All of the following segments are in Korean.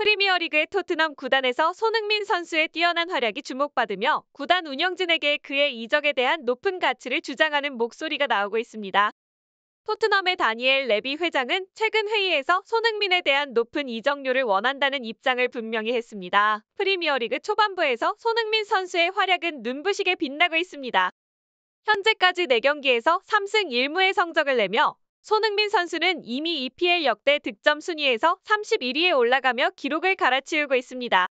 프리미어리그의 토트넘 구단에서 손흥민 선수의 뛰어난 활약이 주목받으며 구단 운영진에게 그의 이적에 대한 높은 가치를 주장하는 목소리가 나오고 있습니다. 토트넘의 다니엘 레비 회장은 최근 회의에서 손흥민에 대한 높은 이적료를 원한다는 입장을 분명히 했습니다. 프리미어리그 초반부에서 손흥민 선수의 활약은 눈부시게 빛나고 있습니다. 현재까지 4경기에서 3승 1무의 성적을 내며 손흥민 선수는 이미 EPL 역대 득점 순위에서 31위에 올라가며 기록을 갈아치우고 있습니다.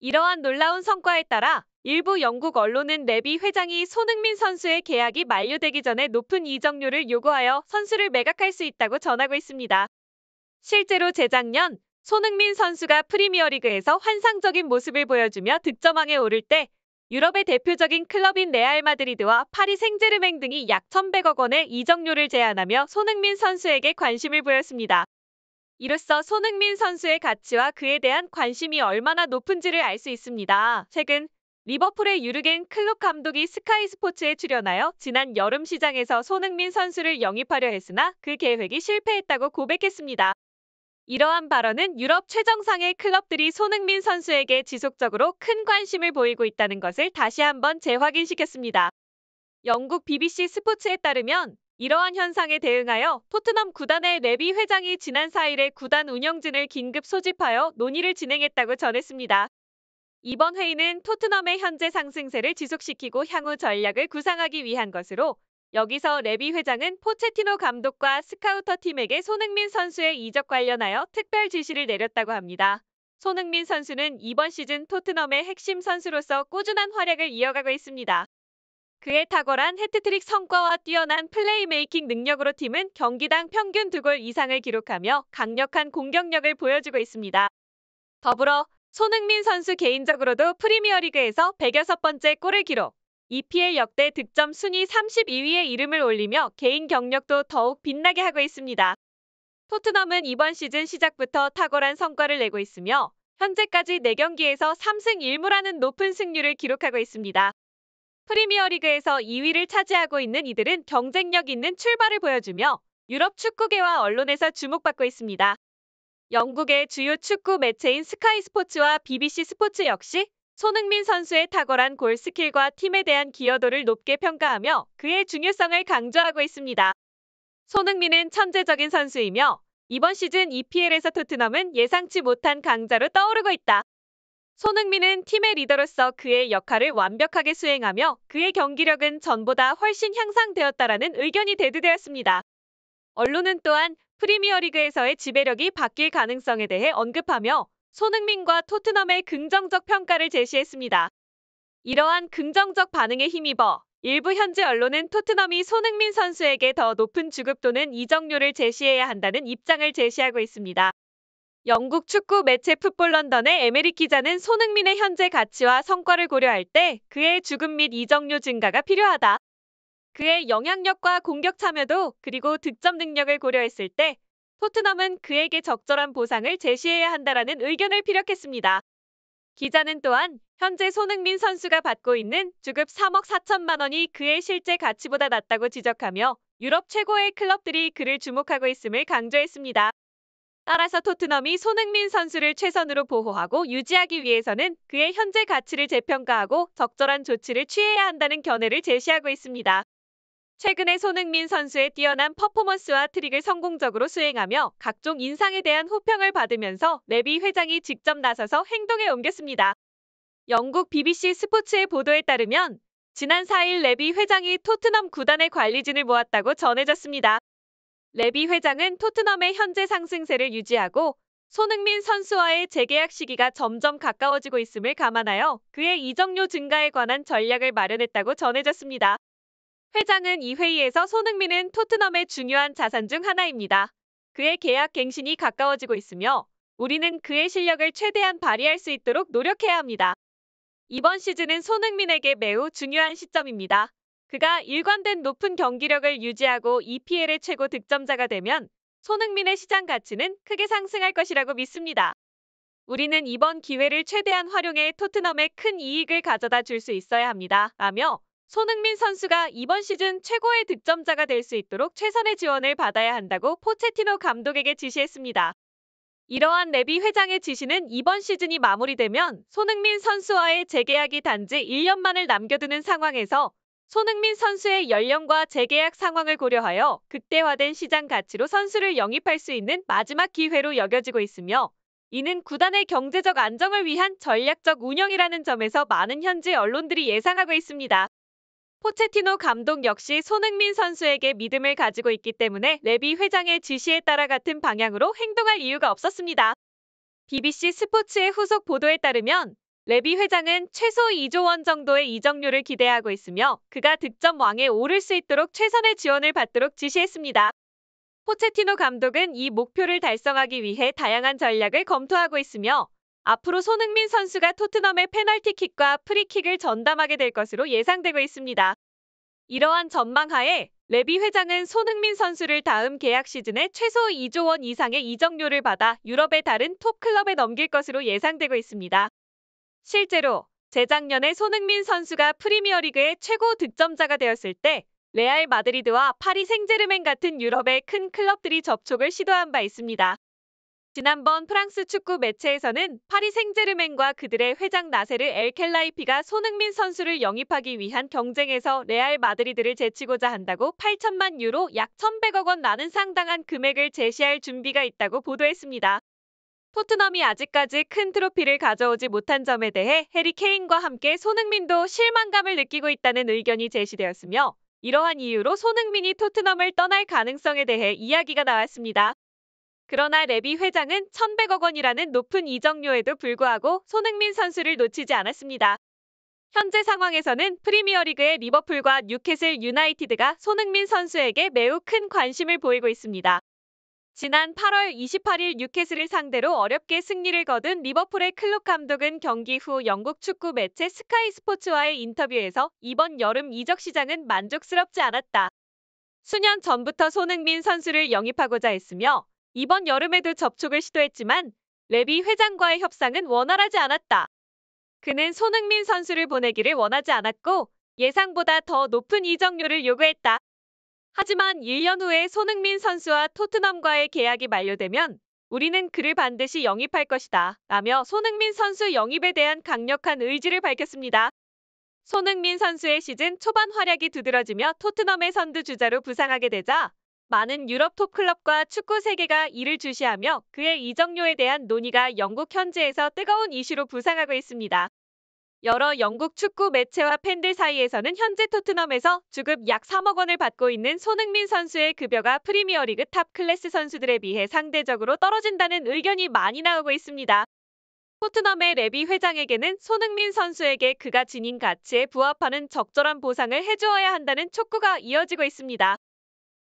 이러한 놀라운 성과에 따라 일부 영국 언론은 레비 회장이 손흥민 선수의 계약이 만료되기 전에 높은 이적료를 요구하여 선수를 매각할 수 있다고 전하고 있습니다. 실제로 재작년 손흥민 선수가 프리미어리그에서 환상적인 모습을 보여주며 득점왕에 오를 때 유럽의 대표적인 클럽인 레알 마드리드와 파리 생제르맹 등이 약 1,100억 원의 이적료를 제안하며 손흥민 선수에게 관심을 보였습니다. 이로써 손흥민 선수의 가치와 그에 대한 관심이 얼마나 높은지를 알 수 있습니다. 최근 리버풀의 유르겐 클롭 감독이 스카이 스포츠에 출연하여 지난 여름 시장에서 손흥민 선수를 영입하려 했으나 그 계획이 실패했다고 고백했습니다. 이러한 발언은 유럽 최정상의 클럽들이 손흥민 선수에게 지속적으로 큰 관심을 보이고 있다는 것을 다시 한번 재확인시켰습니다. 영국 BBC 스포츠에 따르면 이러한 현상에 대응하여 토트넘 구단의 레비 회장이 지난 4일에 구단 운영진을 긴급 소집하여 논의를 진행했다고 전했습니다. 이번 회의는 토트넘의 현재 상승세를 지속시키고 향후 전략을 구상하기 위한 것으로 여기서 레비 회장은 포체티노 감독과 스카우터 팀에게 손흥민 선수의 이적 관련하여 특별 지시를 내렸다고 합니다. 손흥민 선수는 이번 시즌 토트넘의 핵심 선수로서 꾸준한 활약을 이어가고 있습니다. 그의 탁월한 해트트릭 성과와 뛰어난 플레이메이킹 능력으로 팀은 경기당 평균 두 골 이상을 기록하며 강력한 공격력을 보여주고 있습니다. 더불어 손흥민 선수 개인적으로도 프리미어리그에서 106번째 골을 기록, EPL 역대 득점 순위 32위에 이름을 올리며 개인 경력도 더욱 빛나게 하고 있습니다. 토트넘은 이번 시즌 시작부터 탁월한 성과를 내고 있으며 현재까지 4경기에서 3승 1무라는 높은 승률을 기록하고 있습니다. 프리미어리그에서 2위를 차지하고 있는 이들은 경쟁력 있는 출발을 보여주며 유럽 축구계와 언론에서 주목받고 있습니다. 영국의 주요 축구 매체인 스카이 스포츠와 BBC 스포츠 역시 손흥민 선수의 탁월한 골 스킬과 팀에 대한 기여도를 높게 평가하며 그의 중요성을 강조하고 있습니다. 손흥민은 천재적인 선수이며 이번 시즌 EPL에서 토트넘은 예상치 못한 강자로 떠오르고 있다. 손흥민은 팀의 리더로서 그의 역할을 완벽하게 수행하며 그의 경기력은 전보다 훨씬 향상되었다라는 의견이 대두되었습니다. 언론은 또한 프리미어리그에서의 지배력이 바뀔 가능성에 대해 언급하며 손흥민과 토트넘의 긍정적 평가를 제시했습니다. 이러한 긍정적 반응에 힘입어 일부 현지 언론은 토트넘이 손흥민 선수에게 더 높은 주급 도는 이적료를 제시해야 한다는 입장을 제시하고 있습니다. 영국 축구 매체 풋볼 런던의 에메리 기자는 손흥민의 현재 가치와 성과를 고려할 때 그의 주급 및 이적료 증가가 필요하다. 그의 영향력과 공격 참여도 그리고 득점 능력을 고려했을 때 토트넘은 그에게 적절한 보상을 제시해야 한다라는 의견을 피력했습니다. 기자는 또한 현재 손흥민 선수가 받고 있는 주급 3억 4천만 원이 그의 실제 가치보다 낮다고 지적하며 유럽 최고의 클럽들이 그를 주목하고 있음을 강조했습니다. 따라서 토트넘이 손흥민 선수를 최선으로 보호하고 유지하기 위해서는 그의 현재 가치를 재평가하고 적절한 조치를 취해야 한다는 견해를 제시하고 있습니다. 최근에 손흥민 선수의 뛰어난 퍼포먼스와 트릭을 성공적으로 수행하며 각종 인상에 대한 호평을 받으면서 레비 회장이 직접 나서서 행동에 옮겼습니다. 영국 BBC 스포츠의 보도에 따르면 지난 4일 레비 회장이 토트넘 구단의 관리진을 모았다고 전해졌습니다. 레비 회장은 토트넘의 현재 상승세를 유지하고 손흥민 선수와의 재계약 시기가 점점 가까워지고 있음을 감안하여 그의 이적료 증가에 관한 전략을 마련했다고 전해졌습니다. 회장은 이 회의에서 손흥민은 토트넘의 중요한 자산 중 하나입니다. 그의 계약 갱신이 가까워지고 있으며 우리는 그의 실력을 최대한 발휘할 수 있도록 노력해야 합니다. 이번 시즌은 손흥민에게 매우 중요한 시점입니다. 그가 일관된 높은 경기력을 유지하고 EPL의 최고 득점자가 되면 손흥민의 시장 가치는 크게 상승할 것이라고 믿습니다. 우리는 이번 기회를 최대한 활용해 토트넘에 큰 이익을 가져다 줄 수 있어야 합니다. 라며 손흥민 선수가 이번 시즌 최고의 득점자가 될 수 있도록 최선의 지원을 받아야 한다고 포체티노 감독에게 지시했습니다. 이러한 레비 회장의 지시는 이번 시즌이 마무리되면 손흥민 선수와의 재계약이 단지 1년만을 남겨두는 상황에서 손흥민 선수의 연령과 재계약 상황을 고려하여 극대화된 시장 가치로 선수를 영입할 수 있는 마지막 기회로 여겨지고 있으며 이는 구단의 경제적 안정을 위한 전략적 운영이라는 점에서 많은 현지 언론들이 예상하고 있습니다. 포체티노 감독 역시 손흥민 선수에게 믿음을 가지고 있기 때문에 레비 회장의 지시에 따라 같은 방향으로 행동할 이유가 없었습니다. BBC 스포츠의 후속 보도에 따르면 레비 회장은 최소 2조 원 정도의 이적료를 기대하고 있으며 그가 득점 왕에 오를 수 있도록 최선의 지원을 받도록 지시했습니다. 포체티노 감독은 이 목표를 달성하기 위해 다양한 전략을 검토하고 있으며 앞으로 손흥민 선수가 토트넘의 페널티킥과 프리킥을 전담하게 될 것으로 예상되고 있습니다. 이러한 전망하에 레비 회장은 손흥민 선수를 다음 계약 시즌에 최소 2조 원 이상의 이적료를 받아 유럽의 다른 톱클럽에 넘길 것으로 예상되고 있습니다. 실제로 재작년에 손흥민 선수가 프리미어리그의 최고 득점자가 되었을 때 레알 마드리드와 파리 생제르맹 같은 유럽의 큰 클럽들이 접촉을 시도한 바 있습니다. 지난번 프랑스 축구 매체에서는 파리 생제르맹과 그들의 회장 나세르 엘켈라이피가 손흥민 선수를 영입하기 위한 경쟁에서 레알 마드리드를 제치고자 한다고 8천만 유로 약 1,100억 원나는 상당한 금액을 제시할 준비가 있다고 보도했습니다. 토트넘이 아직까지 큰 트로피를 가져오지 못한 점에 대해 해리 케인과 함께 손흥민도 실망감을 느끼고 있다는 의견이 제시되었으며 이러한 이유로 손흥민이 토트넘을 떠날 가능성에 대해 이야기가 나왔습니다. 그러나 레비 회장은 1,100억 원이라는 높은 이적료에도 불구하고 손흥민 선수를 놓치지 않았습니다. 현재 상황에서는 프리미어리그의 리버풀과 뉴캐슬 유나이티드가 손흥민 선수에게 매우 큰 관심을 보이고 있습니다. 지난 8월 28일 뉴캐슬을 상대로 어렵게 승리를 거둔 리버풀의 클롭 감독은 경기 후 영국 축구 매체 스카이 스포츠와의 인터뷰에서 이번 여름 이적 시장은 만족스럽지 않았다. 수년 전부터 손흥민 선수를 영입하고자 했으며 이번 여름에도 접촉을 시도했지만 레비 회장과의 협상은 원활하지 않았다. 그는 손흥민 선수를 보내기를 원하지 않았고 예상보다 더 높은 이적료를 요구했다. 하지만 1년 후에 손흥민 선수와 토트넘과의 계약이 만료되면 우리는 그를 반드시 영입할 것이다. 라며 손흥민 선수 영입에 대한 강력한 의지를 밝혔습니다. 손흥민 선수의 시즌 초반 활약이 두드러지며 토트넘의 선두 주자로 부상하게 되자 많은 유럽 톱클럽과 축구 세계가 이를 주시하며 그의 이적료에 대한 논의가 영국 현지에서 뜨거운 이슈로 부상하고 있습니다. 여러 영국 축구 매체와 팬들 사이에서는 현재 토트넘에서 주급 약 3억 원을 받고 있는 손흥민 선수의 급여가 프리미어리그 탑 클래스 선수들에 비해 상대적으로 떨어진다는 의견이 많이 나오고 있습니다. 토트넘의 레비 회장에게는 손흥민 선수에게 그가 지닌 가치에 부합하는 적절한 보상을 해주어야 한다는 촉구가 이어지고 있습니다.